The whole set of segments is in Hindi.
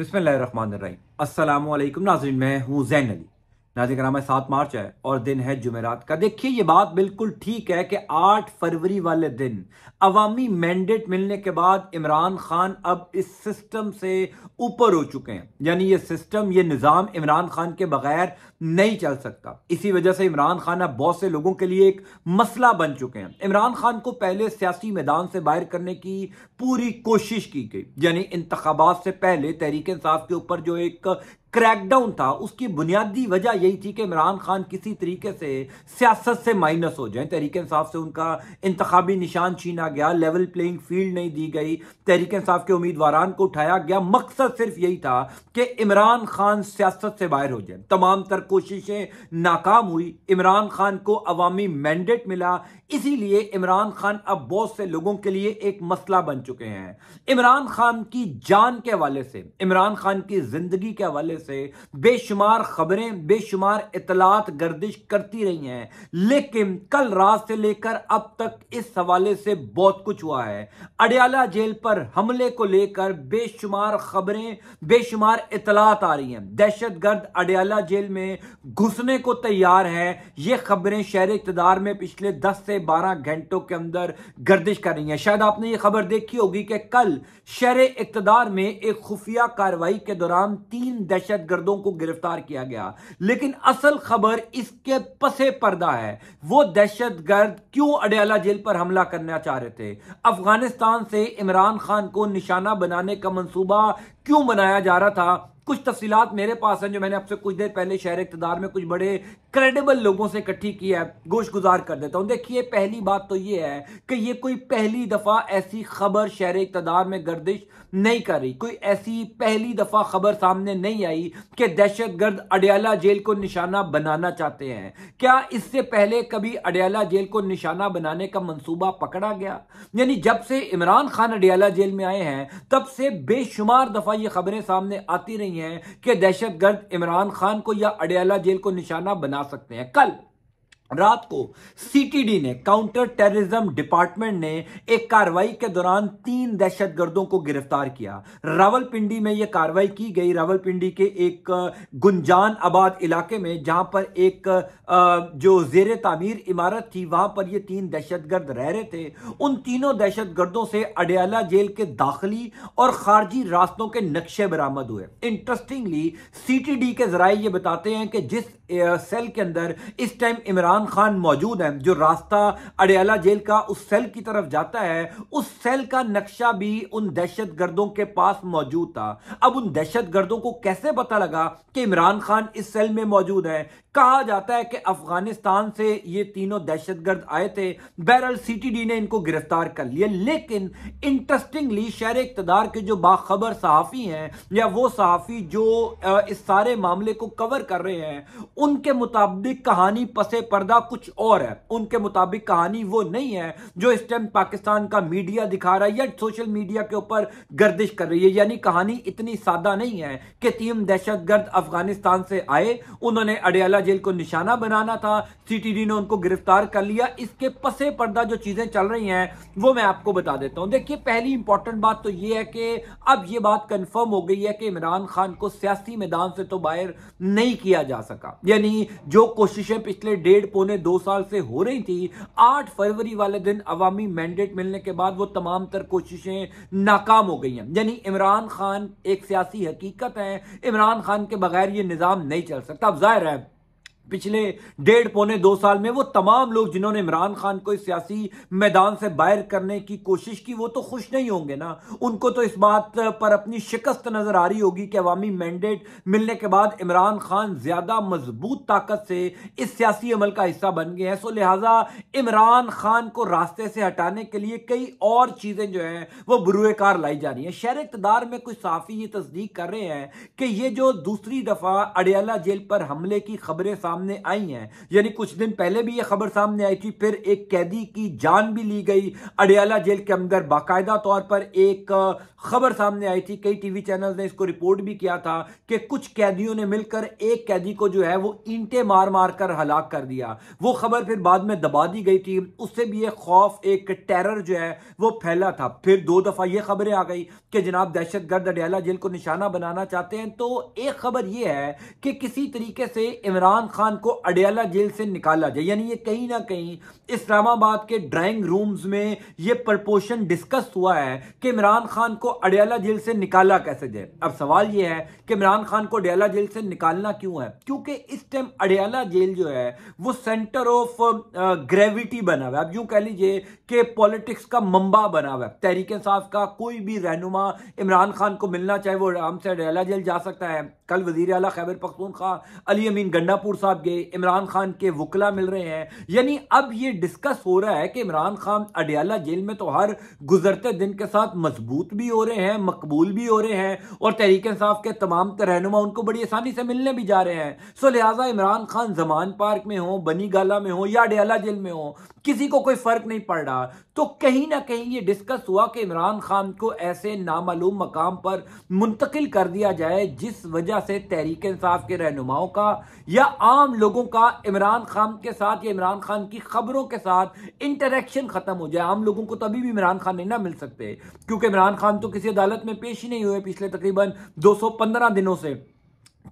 बिसमीम अल्लाम नाजरीन मैं हूँ जैन अली नाजिक में सात मार्च है और दिन है जुमेरात का देखिए ये बात बिल्कुल ठीक है कि आठ फरवरी वाले दिन अवामी मैंडेट मिलने के बाद इमरान खान अब इस सिस्टम से ऊपर हो चुके हैं यानी ये सिस्टम ये निज़ाम इमरान खान के बगैर नहीं चल सकता इसी वजह से इमरान खान अब बहुत से लोगों के लिए एक मसला बन चुके हैं इमरान खान को पहले सियासी मैदान से बाहर करने की पूरी कोशिश की गई यानी इंतबात से पहले तहरीक इंसाफ के ऊपर जो एक क्रैकडाउन था उसकी बुनियादी वजह यही थी कि इमरान खान किसी तरीके से सियासत से माइनस हो जाए तहरीक इंसाफ से उनका इंतबी निशान छीना गया लेवल प्लेइंग फील्ड नहीं दी गई तहरीक इंसाफ के उम्मीदवारान को उठाया गया मकसद सिर्फ यही था कि इमरान खान सियासत से बाहर हो जाए तमाम तर कोशिशें नाकाम हुई इमरान खान को अवामी मैंडेट मिला इसीलिए इमरान खान अब बहुत से लोगों के लिए एक मसला बन चुके हैं इमरान खान की जान के हवाले से इमरान खान की जिंदगी के हवाले से बेशुमार खबरें बेशुमार इतलात गर्दिश करती रही हैं लेकिन कल रात से लेकर अब तक इस हवाले से बहुत कुछ हुआ है अडयाला जेल पर हमले को लेकर बेशुमार खबरें बेशुमार इतलात आ रही हैं गर्द अडयाला जेल में घुसने को तैयार है ये खबरें शहर इकतदार में पिछले दस से बारह घंटों के अंदर गर्दिश कर रही हैं शायद आपने ये खबर देखी होगी कि कल शहर इकतदार में एक खुफिया कार्रवाई के दौरान तीन दहशत गर्दों को गिरफ्तार किया गया लेकिन असल खबर इसके पसे पर्दा है वो गर्द क्यों अडयाला जेल पर हमला करना चाह रहे थे अफगानिस्तान से इमरान खान को निशाना बनाने का मंसूबा क्यों बनाया जा रहा था कुछ तफसीलात मेरे पास हैं जो मैंने आपसे कुछ देर पहले शहर इकतदार में कुछ बड़े क्रेडिबल लोगों से इकट्ठी की है गोश गुजार कर देता हूँ देखिए पहली बात तो ये है कि ये कोई पहली दफ़ा ऐसी खबर शहर इकतदार में गर्दिश नहीं कर रही कोई ऐसी पहली दफ़ा खबर सामने नहीं आई कि दहशत गर्द अडयाला जेल को निशाना बनाना चाहते हैं क्या इससे पहले कभी अडयाला जेल को निशाना बनाने का मनसूबा पकड़ा गया यानी जब से इमरान खान अडयाला जेल में आए हैं तब से बेशुमार दफ़ा ये खबरें सामने आती रही हैं है कि दहशतगर्द इमरान खान को या अडियाला जेल को निशाना बना सकते हैं कल रात को सीटीडी ने काउंटर टेररिज्म डिपार्टमेंट ने एक कार्रवाई के दौरान तीन दहशतगर्दों को गिरफ्तार किया रावलपिंडी में यह कार्रवाई की गई रावलपिंडी के एक गुंजान आबाद इलाके में जहां पर एक जो जेर तामीर इमारत थी वहां पर यह तीन दहशतगर्द रह रहे थे उन तीनों दहशतगर्दों से अडयाला जेल के दाखिली और खारजी रास्तों के नक्शे बरामद हुए इंटरेस्टिंगली सी के जराये ये बताते हैं कि जिस सेल के अंदर इस टाइम इमरान इमरान खान मौजूद हैं जो रास्ता अडयाला जेल का उस सेल की तरफ जाता है उस सेल का नक्शा भी उन दहशत गर्दों के पास मौजूद था अब उन दहशत गर्दों को कैसे पता लगा कि इमरान खान इस सेल में मौजूद है कहा जाता है कि अफगानिस्तान से ये तीनों दहशत गर्द आए थे बहरल सीटीडी ने इनको गिरफ्तार कर लिया लेकिन इंटरेस्टिंगली शहर इकतदार के जो बाखबर सहाफ़ी हैं या वो सहाफ़ी जो इस सारे मामले को कवर कर रहे हैं उनके मुताबिक कहानी पसे पर्दा मुकदमा कुछ और है उनके मुताबिक कहानी वो नहीं है जो इस टाइम पाकिस्तान का मीडिया दिखा रहा है या सोशल मीडिया के ऊपर गर्दिश कर रही है यानी कहानी इतनी सादा नहीं है कि तीन दहशतगर्द अफगानिस्तान से आए उन्होंने अडियाला जेल को निशाना बनाना था सी ने उनको गिरफ्तार कर लिया इसके पसे पर्दा जो चीजें चल रही हैं वो मैं आपको बता देता हूं देखिए पहली इंपॉर्टेंट बात तो ये है कि अब ये बात कंफर्म हो गई है कि इमरान खान को सियासी मैदान से तो बाहर नहीं किया जा सका यानी जो कोशिशें पिछले डेढ़ पौने दो साल से हो रही थी आठ फरवरी वाले दिन अवामी मैंडेट मिलने के बाद वो तमाम तर कोशिशें नाकाम हो गई हैं यानी इमरान खान एक सियासी हकीकत है इमरान खान के बगैर ये निज़ाम नहीं चल सकता अब जाहिर है पिछले डेढ़ पौने दो साल में वो तमाम लोग जिन्होंने इमरान खान को इस सियासी मैदान से बाहर करने की कोशिश की वो तो खुश नहीं होंगे ना उनको तो इस बात पर अपनी शिकस्त नजर आ रही होगी कि अवामी मैंडेट मिलने के बाद इमरान खान ज्यादा मजबूत ताकत से इस सियासी अमल का हिस्सा बन गए हैं सो लिहाजा इमरान खान को रास्ते से हटाने के लिए कई और चीजें जो हैं वो बुरुएकार लाई जा रही हैं शहर इकतदार में कुछ साफी ये तस्दीक कर रहे हैं कि ये जो दूसरी दफा अडियाला जेल पर हमले की खबरें सामने सामने आई हैं यानी कुछ दिन पहले भी यह खबर सामने आई थी फिर एक कैदी की जान भी ली गई अडियाला जेल के अंदर बाकायदा तौर पर एक खबर सामने आई थी कई टीवी चैनल ने इसको रिपोर्ट भी किया था कि कुछ कैदियों ने मिलकर एक कैदी को जो है वो ईंटे मार मार कर हलाक कर दिया वो खबर फिर बाद में दबा दी गई थी उससे भी ये खौफ एक टेरर जो है वो फैला था फिर दो दफा ये खबरें आ गई कि जनाब दहशत गर्द अडियाला जेल को निशाना बनाना चाहते हैं तो एक खबर यह है कि किसी तरीके से इमरान खान खान को अडयाला जेल से निकाला जाए यानी ये कहीं ना कहीं इस्लामाबाद के ड्राइंग रूम्स में ये प्रपोशन डिस्कस हुआ है कि इमरान खान को अडयाला जेल से निकाला कैसे जाए अब सवाल ये है कि इमरान खान को अडयाला जेल से निकालना क्यों है क्योंकि इस टाइम अडयाला जेल जो है वो सेंटर ऑफ ग्रेविटी बना हुआ है अब यूं कह लीजिए कि पॉलिटिक्स का मंबा बना हुआ है तहरीक साफ का कोई भी रहनुमा इमरान खान को मिलना चाहे वो आराम से अडयाला जेल जा सकता है कल वजीर अला खैबर खा अली अमीन गंडापुर साहब साहब गए इमरान खान के वकला मिल रहे हैं यानी अब ये डिस्कस हो रहा है कि इमरान खान अडियाला जेल में तो हर गुजरते दिन के साथ मजबूत भी हो रहे हैं मकबूल भी हो रहे हैं और तहरीक इंसाफ के तमाम रहनुमा उनको बड़ी आसानी से मिलने भी जा रहे हैं सो लिहाजा इमरान खान जमान पार्क में हो बनी गाला में हो या अडियाला जेल में हो किसी को कोई फर्क नहीं पड़ रहा तो कहीं ना कहीं ये डिस्कस हुआ कि इमरान खान को ऐसे नामालूम मकाम पर मुंतकिल कर दिया जाए जिस वजह से तहरीक इंसाफ के रहनुमाओं का या आम लोगों का इमरान खान के साथ या इमरान खान की खबरों के साथ इंटरेक्शन खत्म हो जाए आम लोगों को तभी तो भी इमरान खान नहीं ना मिल सकते क्योंकि इमरान खान तो किसी अदालत में पेश ही नहीं हुए पिछले तकरीबन दो दिनों से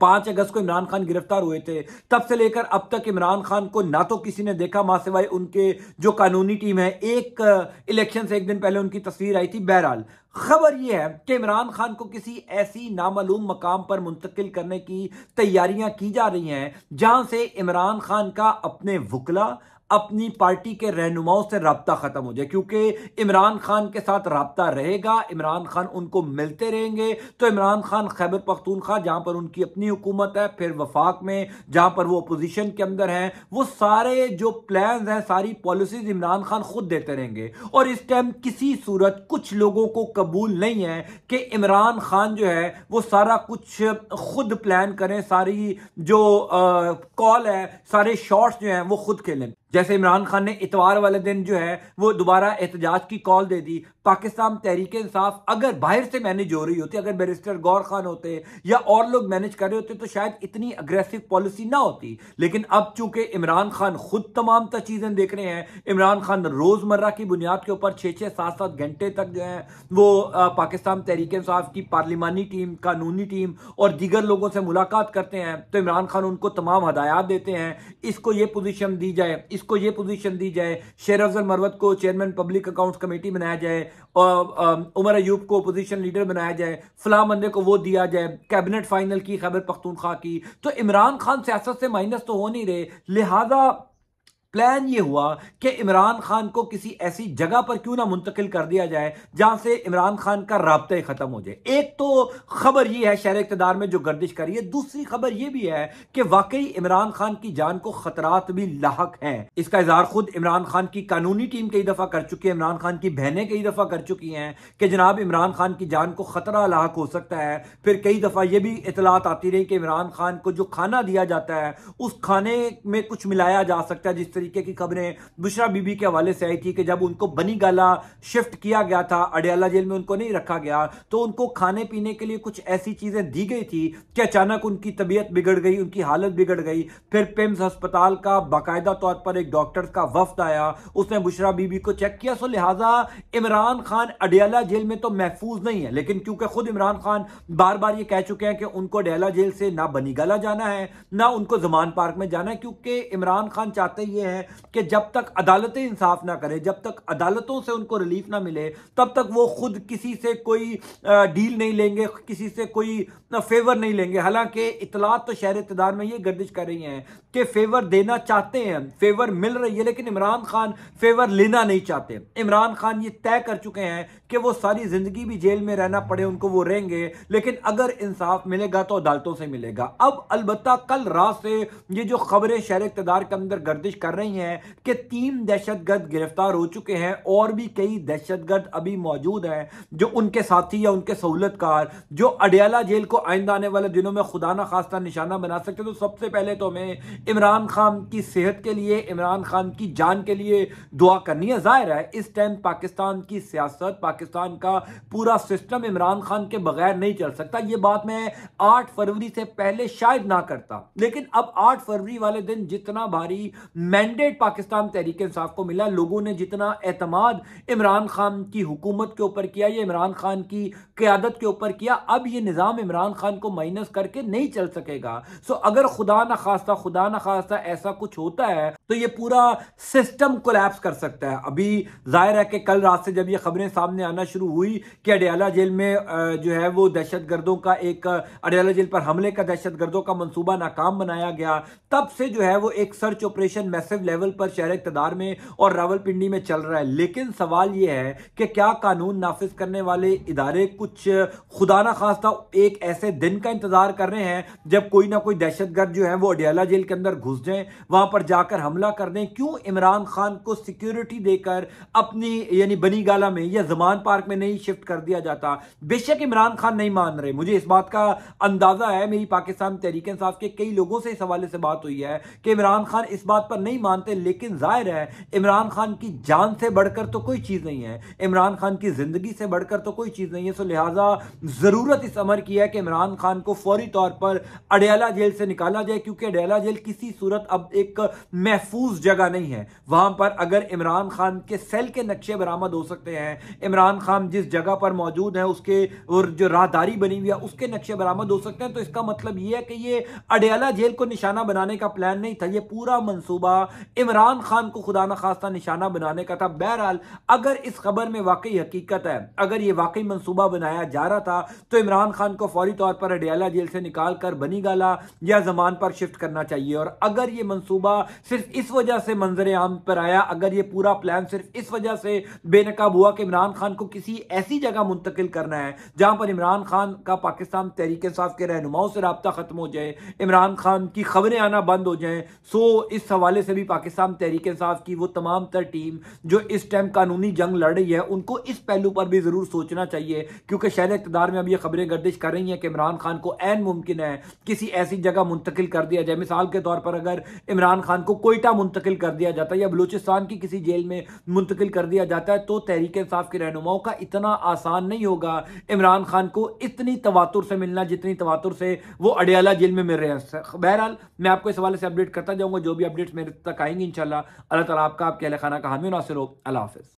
पांच अगस्त को इमरान खान गिरफ्तार हुए थे तब से लेकर अब तक इमरान खान को ना तो किसी ने देखा मां सिवाय उनके जो कानूनी टीम है एक इलेक्शन से एक दिन पहले उनकी तस्वीर आई थी बहरहाल खबर यह है कि इमरान खान को किसी ऐसी नामालूम मकाम पर मुंतकिल करने की तैयारियां की जा रही हैं जहां से इमरान खान का अपने वकला अपनी पार्टी के रहनुमाओं से रबता ख़त्म हो जाए क्योंकि इमरान खान के साथ रबता रहेगा इमरान खान उनको मिलते रहेंगे तो इमरान खान खैबर पख्तूनखा जहाँ पर उनकी अपनी हुकूमत है फिर वफाक में जहाँ पर वो अपोजिशन के अंदर हैं वो सारे जो प्लान हैं सारी पॉलिसीज इमरान खान खुद देते रहेंगे और इस टाइम किसी सूरत कुछ लोगों को कबूल नहीं है कि इमरान खान जो है वो सारा कुछ खुद प्लान करें सारी जो कॉल है सारे शॉर्ट्स जो हैं वो खुद खेलें जैसे इमरान खान ने इतवार वाले दिन जो है वो दोबारा एहतजाज की कॉल दे दी पाकिस्तान तहरीक इंसाफ अगर बाहर से मैनेज हो रही होती अगर बैरिस्टर गौर खान होते या और लोग मैनेज कर रहे होते तो शायद इतनी अग्रेसिव पॉलिसी ना होती लेकिन अब चूंकि इमरान खान खुद तमाम चीज़ें देख रहे हैं इमरान खान रोज़मर्रा की बुनियाद के ऊपर छः छः सात सात घंटे तक जो है वो पाकिस्तान तहरीक इंसाफ की पार्लिमानी टीम कानूनी टीम और दीगर लोगों से मुलाकात करते हैं तो इमरान खान उनको तमाम हदायत देते हैं इसको ये पोजिशन दी जाए इसको ये पोजीशन दी जाए शेर अफजल मरवत को चेयरमैन पब्लिक अकाउंट्स कमेटी बनाया जाए और उमर um, अयूब को अपोजिशन लीडर बनाया जाए फला बंदे को वो दिया जाए कैबिनेट फाइनल की खैबर पख्तूनख्वा की तो इमरान खान सियासत से माइनस तो हो नहीं रहे लिहाजा प्लान ये हुआ कि इमरान खान को किसी ऐसी जगह पर क्यों ना मुंतकिल कर दिया जाए जहां से इमरान खान का रबता खत्म हो जाए एक तो खबर यह है शहर इकतदार में जो गर्दिश करी है दूसरी खबर यह भी है कि वाकई इमरान खान की जान को खतरात भी लाक हैं इसका इजहार खुद इमरान खान की कानूनी टीम कई दफा कर चुकी है इमरान खान की बहनें कई दफा कर चुकी हैं कि जनाब इमरान खान की जान को खतरा लाक हो सकता है फिर कई दफा यह भी इतलात आती रही कि इमरान खान को जो खाना दिया जाता है उस खाने में कुछ मिलाया जा सकता है जिस तरीके तरीके की खबरें बुशरा बीबी के हवाले से आई थी कि जब उनको बनी गाला शिफ्ट किया गया था अडयाला जेल में उनको नहीं रखा गया तो उनको खाने पीने के लिए कुछ ऐसी चीज़ें दी गई थी कि अचानक उनकी तबीयत बिगड़ गई उनकी हालत बिगड़ गई फिर पेम्स अस्पताल का बाकायदा तौर पर एक डॉक्टर का वफद आया उसने बुशरा बीबी को चेक किया सो लिहाजा इमरान खान अडयाला जेल में तो महफूज नहीं है लेकिन क्योंकि खुद इमरान खान बार बार ये कह चुके हैं कि उनको अडयाला जेल से ना बनीगाला जाना है ना उनको जमान पार्क में जाना है क्योंकि इमरान खान चाहते ये हैं हैं कि जब तक अदालतें इंसाफ ना करें जब तक अदालतों से उनको रिलीफ ना मिले तब तक वो खुद किसी से कोई डील नहीं लेंगे किसी से कोई फेवर नहीं लेंगे हालांकि इतलात तो शहर इतदार में ये गर्दिश कर रही हैं कि फेवर देना चाहते हैं फेवर मिल रही है लेकिन इमरान खान फेवर लेना नहीं चाहते इमरान खान ये तय कर चुके हैं कि वो सारी जिंदगी भी जेल में रहना पड़े उनको वो रहेंगे लेकिन अगर इंसाफ मिलेगा तो अदालतों से मिलेगा अब अलबत् कल रात से ये जो खबरें शहर इकतदार के अंदर गर्दिश कर रही हैं कि तीन दहशतगर्द गिरफ्तार हो चुके हैं और भी कई दहशतगर्द अभी मौजूद हैं जो उनके साथी या उनके सहूलतकार जो अडियाला जेल को आइंदा आने वाले दिनों में खुदा ना खासा निशाना बना सकते तो सबसे पहले तो हमें इमरान खान की सेहत के लिए इमरान खान की जान के लिए दुआ करनी है जाहिर है इस टाइम पाकिस्तान की सियासत पाकिस्तान का पूरा सिस्टम इमरान खान के बगैर नहीं चल सकता ये बात मैं आठ फरवरी से पहले शायद ना करता लेकिन अब आठ फरवरी वाले दिन जितना भारी मैंडेट पाकिस्तान तहरीक इंसाफ को मिला लोगों ने जितना एतमाद इमरान खान की हुकूमत के ऊपर किया या इमरान खान की क्यादत के ऊपर किया अब यह निज़ाम इमरान खान को माइनस करके नहीं चल सकेगा सो अगर खुदा न खास्ता खुदा न खास्ता ऐसा कुछ होता है तो ये पूरा सिस्टम कोलैप्स कर सकता है अभी जाहिर है कि कल रात से जब ये खबरें सामने आना शुरू हुई कि अडयाला जेल में जो है वो दहशत गर्दों का एक अडयाला जेल पर हमले का दहशत गर्दों का मनसूबा नाकाम बनाया गया तब से जो है वो एक सर्च ऑपरेशन मैसेज मुतनासिब लेवल पर शहर इकतदार में और रावलपिंडी में चल रहा है लेकिन सवाल यह है कि क्या कानून नाफिज करने वाले इदारे कुछ खुदा ना खासा एक ऐसे दिन का इंतजार कर रहे हैं जब कोई ना कोई दहशतगर्द जो है वो अडियाला जेल के अंदर घुस जाए वहां पर जाकर हमला कर दें क्यों इमरान खान को सिक्योरिटी देकर अपनी यानी बनी गाला में या जमान पार्क में नहीं शिफ्ट कर दिया जाता बेशक इमरान खान नहीं मान रहे मुझे इस बात का अंदाजा है मेरी पाकिस्तान तहरीक इंसाफ के कई लोगों से इस हवाले से बात हुई है कि इमरान खान इस बात पर नहीं मानते लेकिन जाहिर है इमरान खान की जान से बढ़कर तो कोई चीज़ नहीं है इमरान खान की ज़िंदगी से बढ़कर तो कोई चीज़ नहीं है सो लिहाजा ज़रूरत इस अमर की है कि इमरान खान को फौरी तौर पर अडयाला जेल से निकाला जाए क्योंकि अडयाला जेल किसी सूरत अब एक महफूज जगह नहीं है वहाँ पर अगर इमरान खान के सेल के नक्शे बरामद हो सकते हैं इमरान खान जिस जगह पर मौजूद है उसके और जो राहदारी बनी हुई है उसके नक्शे बरामद हो सकते हैं तो इसका मतलब यह है कि ये अडयाला जेल को निशाना बनाने का प्लान नहीं था ये पूरा मंसूबा इमरान खान को खुदा न खास्ता निशाना बनाने का था बहरहाल अगर इस खबर में वाकई हकीकत है अगर ये वाकई मनसूबा बनाया जा रहा था तो इमरान खान को फौरी तौर पर अडियाला जेल से निकाल कर बनी गाला या जमान पर शिफ्ट करना चाहिए और अगर ये मनसूबा सिर्फ इस वजह से मंजर आम पर आया अगर ये पूरा प्लान सिर्फ इस वजह से बेनकाब हुआ कि इमरान खान को किसी ऐसी जगह मुंतकिल करना है जहां पर इमरान खान का पाकिस्तान तहरीक साफ के रहनुमाओं से रबता खत्म हो जाए इमरान खान की खबरें आना बंद हो जाए सो इस हवाले से भी भी पाकिस्तान तहरीक इंसाफ की वो तमाम तर टीम जो इस टाइम कानूनी जंग लड़ रही है उनको इस पहलू पर भी ज़रूर सोचना चाहिए क्योंकि शहर इकतदार में अब ये खबरें गर्दिश कर रही हैं कि इमरान खान को एन मुमकिन है किसी ऐसी जगह मुंतकिल कर दिया जाए मिसाल के तौर पर अगर इमरान खान को कोयटा मुंतकिल कर दिया जाता है या बलूचिस्तान की किसी जेल में मुंतकिल कर दिया जाता है तो तहरीक इंसाफ के रहनुमाओं का इतना आसान नहीं होगा इमरान खान को इतनी तवातुर से मिलना जितनी तवातुर से वो अडयाला जेल में मिल रहे हैं बहरहाल मैं आपको इस हवाले से अपडेट करता जाऊंगा जो भी अपडेट्स मेरे तक तक आएंगे इनशाला अल्लाह तला आपका आपके अहल खाना का हमी नासिर हो अल्लाह हाफिज़